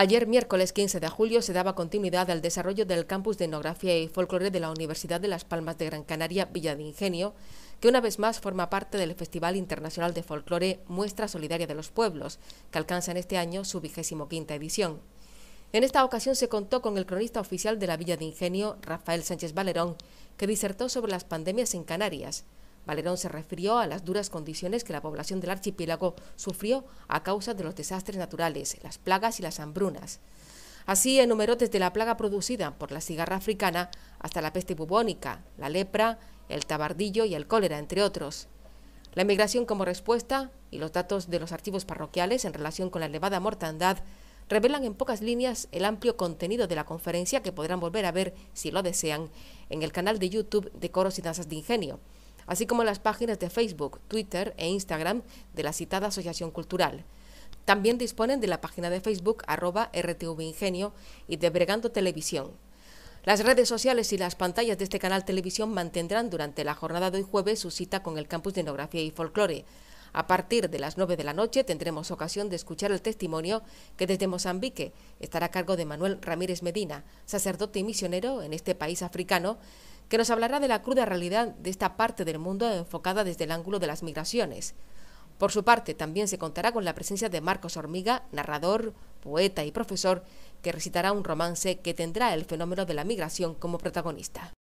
Ayer, miércoles 15 de julio, se daba continuidad al desarrollo del campus de etnografía y folclore de la Universidad de Las Palmas de Gran Canaria, Villa de Ingenio, que una vez más forma parte del Festival Internacional de Folclore Muestra Solidaria de los Pueblos, que alcanza en este año su vigésimo quinta edición. En esta ocasión se contó con el cronista oficial de la Villa de Ingenio, Rafael Sánchez Valerón, que disertó sobre las pandemias en Canarias, Valerón se refirió a las duras condiciones que la población del archipiélago sufrió a causa de los desastres naturales, las plagas y las hambrunas. Así enumeró desde la plaga producida por la cigarra africana hasta la peste bubónica, la lepra, el tabardillo y el cólera, entre otros. La emigración como respuesta y los datos de los archivos parroquiales en relación con la elevada mortandad revelan en pocas líneas el amplio contenido de la conferencia que podrán volver a ver, si lo desean, en el canal de YouTube de Coros y Danzas de Ingenio así como las páginas de Facebook, Twitter e Instagram de la citada Asociación Cultural. También disponen de la página de Facebook arroba RTV Ingenio y de Bregando Televisión. Las redes sociales y las pantallas de este canal televisión mantendrán durante la jornada de hoy jueves su cita con el Campus de Etnografía y Folclore. A partir de las 9 de la noche tendremos ocasión de escuchar el testimonio que desde Mozambique estará a cargo de Manuel Ramírez Medina, sacerdote y misionero en este país africano, que nos hablará de la cruda realidad de esta parte del mundo enfocada desde el ángulo de las migraciones. Por su parte, también se contará con la presencia de Marcos Hormiga, narrador, poeta y profesor, que recitará un romance que tendrá el fenómeno de la migración como protagonista.